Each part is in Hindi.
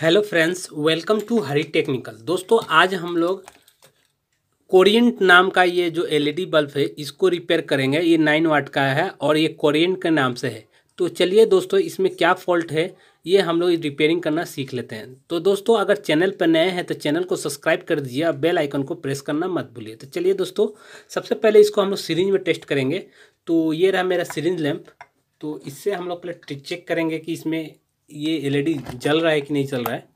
hello friends welcome to Hari technical दोस्तों आज हम लोग कोरियंट नाम का ये जो एलईडी बल्ब है इसको रिपेयर करेंगे ये नाइन वाट का है और ये कोरियंट के नाम से है तो चलिए दोस्तों इसमें क्या फॉल्ट है ये हम लोग रिपेयरिंग करना सीख लेते हैं तो दोस्तों अगर चैनल पर नए हैं तो चैनल को सब्सक्राइब कर दीजिए और बेल आइकन को प्रेस करना मत भूलिए तो चलिए दोस्तों सबसे पहले इसको हम लोग सीरीज में टेस्ट करेंगे तो ये रहा मेरा सीरीज लैम्प तो इससे हम लोग पहले चेक करेंगे कि इसमें ये एलईडी e जल रहा है कि नहीं चल रहा है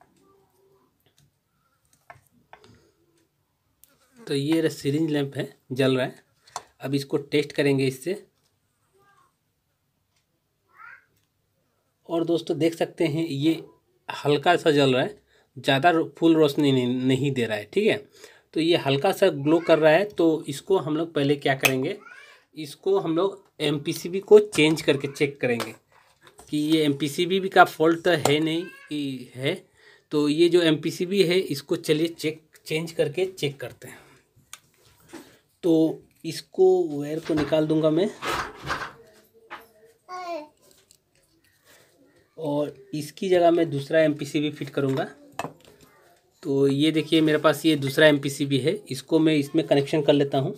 तो ये सीरिंज लैंप है जल रहा है अब इसको टेस्ट करेंगे इससे और दोस्तों देख सकते हैं ये हल्का सा जल रहा है ज़्यादा फुल रोशनी नहीं, नहीं दे रहा है ठीक है तो ये हल्का सा ग्लो कर रहा है तो इसको हम लोग पहले क्या करेंगे इसको हम लोग एम को चेंज करके चेक करेंगे कि ये एम भी का फॉल्ट है नहीं कि है तो ये जो एम है इसको चलिए चेक चेंज करके चेक करते हैं तो इसको वायर को निकाल दूंगा मैं और इसकी जगह मैं दूसरा एम भी फिट करूँगा तो ये देखिए मेरे पास ये दूसरा एम है इसको मैं इसमें कनेक्शन कर लेता हूँ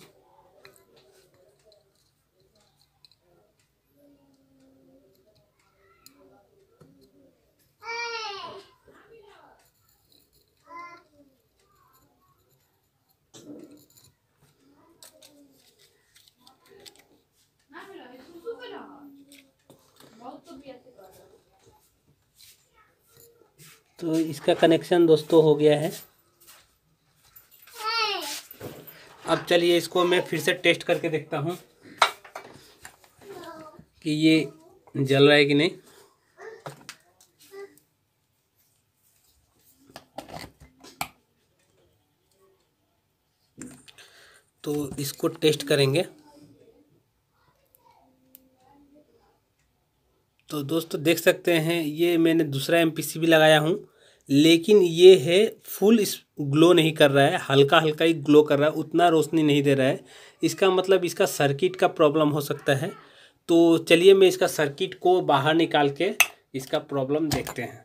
तो इसका कनेक्शन दोस्तों हो गया है अब चलिए इसको मैं फिर से टेस्ट करके देखता हूँ कि ये जल रहा है कि नहीं तो इसको टेस्ट करेंगे तो दोस्तों देख सकते हैं ये मैंने दूसरा एम भी लगाया हूँ लेकिन ये है फुल इस ग्लो नहीं कर रहा है हल्का हल्का ही ग्लो कर रहा है उतना रोशनी नहीं दे रहा है इसका मतलब इसका सर्किट का प्रॉब्लम हो सकता है तो चलिए मैं इसका सर्किट को बाहर निकाल के इसका प्रॉब्लम देखते हैं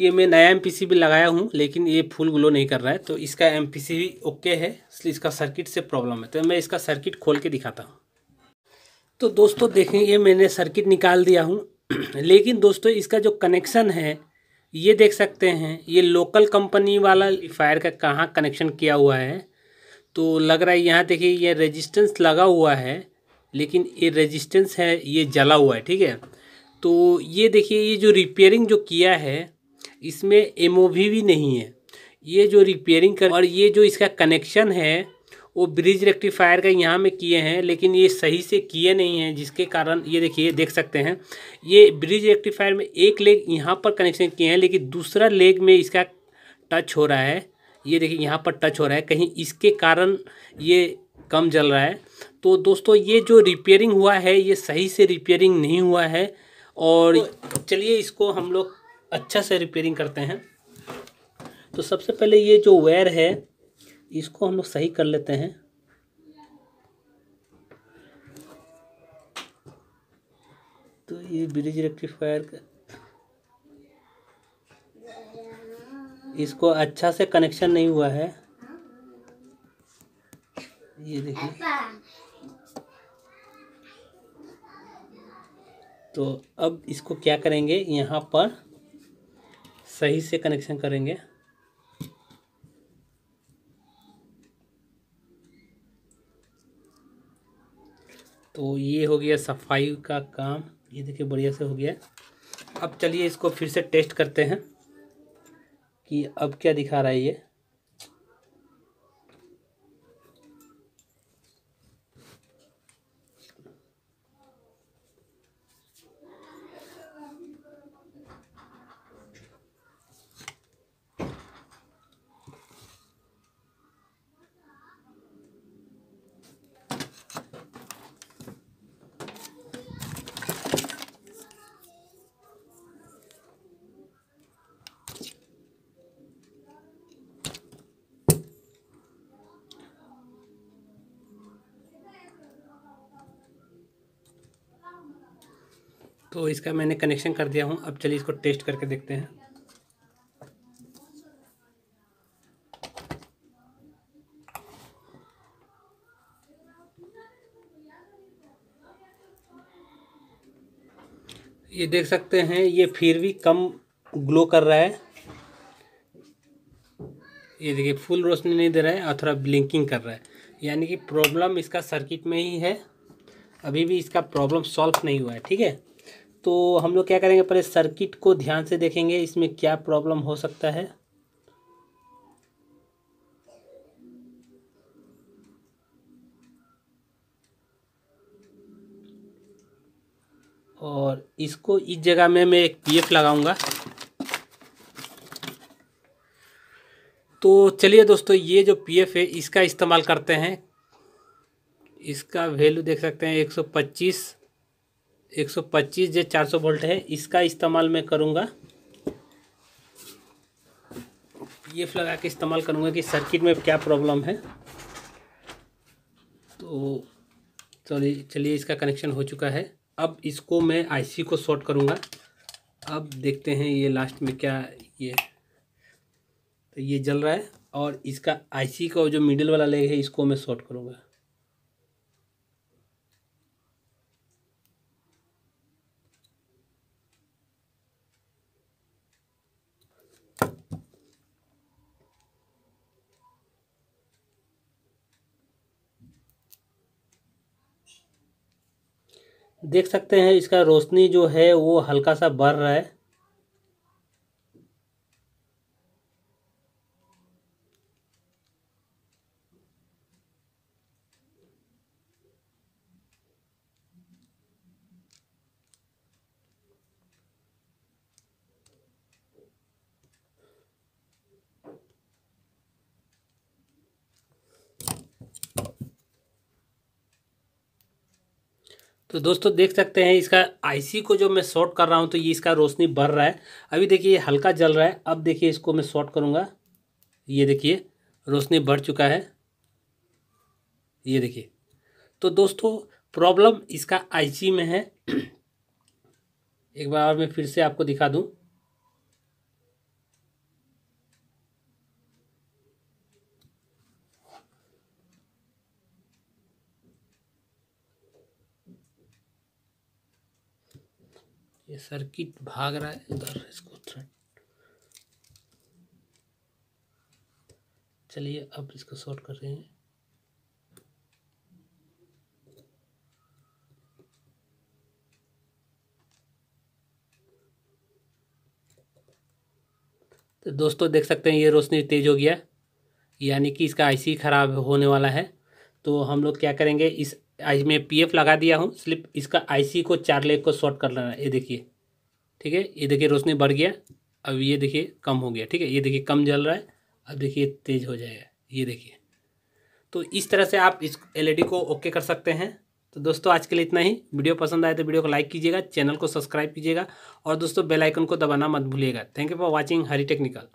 ये मैं नया एम भी लगाया हूँ लेकिन ये फुल ग्लो नहीं कर रहा है तो इसका एम भी ओके है इसलिए इसका सर्किट से प्रॉब्लम है तो मैं इसका सर्किट खोल के दिखाता हूँ तो दोस्तों देखें ये मैंने सर्किट निकाल दिया हूँ लेकिन दोस्तों इसका जो कनेक्शन है ये देख सकते हैं ये लोकल कंपनी वाला फायर का कहाँ कनेक्शन किया हुआ है तो लग रहा है यहाँ देखिए ये रेजिस्टेंस लगा हुआ है लेकिन ये रेजिस्टेंस है ये जला हुआ है ठीक है तो ये देखिए ये जो रिपेयरिंग जो किया है इसमें एम भी नहीं है ये जो रिपेयरिंग कर और ये जो इसका कनेक्शन है वो ब्रिज रेक्टिफायर का यहाँ में किए हैं लेकिन ये सही से किए नहीं हैं जिसके कारण ये देखिए देख सकते हैं ये ब्रिज रेक्टिफायर में एक लेग यहाँ पर कनेक्शन किए हैं लेकिन दूसरा लेग में इसका टच हो रहा है ये देखिए यहाँ पर टच हो रहा है कहीं इसके कारण ये कम जल रहा है तो दोस्तों ये जो रिपेयरिंग हुआ है ये सही से रिपेयरिंग नहीं हुआ है और तो चलिए इसको हम लोग अच्छा से रिपेयरिंग करते हैं तो सबसे पहले ये जो वायर है इसको हम लोग सही कर लेते हैं तो ये ब्रिज रेक्टिफायर का इसको अच्छा से कनेक्शन नहीं हुआ है ये देखिए तो अब इसको क्या करेंगे यहाँ पर सही से कनेक्शन करेंगे तो ये हो गया सफाई का काम ये देखिए बढ़िया से हो गया अब चलिए इसको फिर से टेस्ट करते हैं कि अब क्या दिखा रहा है ये तो इसका मैंने कनेक्शन कर दिया हूँ अब चलिए इसको टेस्ट करके देखते हैं ये देख सकते हैं ये फिर भी कम ग्लो कर रहा है ये देखिए फुल रोशनी नहीं दे रहा है और थोड़ा ब्लिंकिंग कर रहा है यानी कि प्रॉब्लम इसका सर्किट में ही है अभी भी इसका प्रॉब्लम सॉल्व नहीं हुआ है ठीक है तो हम लोग क्या करेंगे पहले सर्किट को ध्यान से देखेंगे इसमें क्या प्रॉब्लम हो सकता है और इसको इस जगह में मैं एक पीएफ लगाऊंगा तो चलिए दोस्तों ये जो पीएफ है इसका इस्तेमाल करते हैं इसका वैल्यू देख सकते हैं 125 एक सौ पच्चीस जो चार सौ वोल्ट है इसका इस्तेमाल मैं करूँगा ये एफ लगा के इस्तेमाल करूँगा कि सर्किट में क्या प्रॉब्लम है तो चलिए चलिए इसका कनेक्शन हो चुका है अब इसको मैं आईसी को शॉर्ट करूँगा अब देखते हैं ये लास्ट में क्या ये तो ये जल रहा है और इसका आईसी का जो मिडिल वाला लेग है इसको मैं शॉर्ट करूँगा देख सकते हैं इसका रोशनी जो है वो हल्का सा बढ़ रहा है तो दोस्तों देख सकते हैं इसका आईसी को जो मैं शॉर्ट कर रहा हूँ तो ये इसका रोशनी बढ़ रहा है अभी देखिए ये हल्का जल रहा है अब देखिए इसको मैं शॉर्ट करूँगा ये देखिए रोशनी बढ़ चुका है ये देखिए तो दोस्तों प्रॉब्लम इसका आईसी में है एक बार मैं फिर से आपको दिखा दूँ ये सर्किट भाग रहा है उधर इसको चलिए अब इसको शॉर्ट कर रहे हैं तो दोस्तों देख सकते हैं ये रोशनी तेज़ हो गया यानी कि इसका आईसी ख़राब होने वाला है तो हम लोग क्या करेंगे इस आई मैं पी एफ लगा दिया हूँ स्लिप इसका आईसी को चार लेग को शॉर्ट कर लेना ये देखिए ठीक है ये देखिए रोशनी बढ़ गया अब ये देखिए कम हो गया ठीक है ये देखिए कम जल रहा है अब देखिए तेज़ हो जाएगा ये देखिए तो इस तरह से आप इस डी e को ओके कर सकते हैं तो दोस्तों आज के लिए इतना ही वीडियो पसंद आए तो वीडियो को लाइक कीजिएगा चैनल को सब्सक्राइब कीजिएगा और दोस्तों बेल आइकन को दबाना मत भूलिएगा thank you for watching Hari technical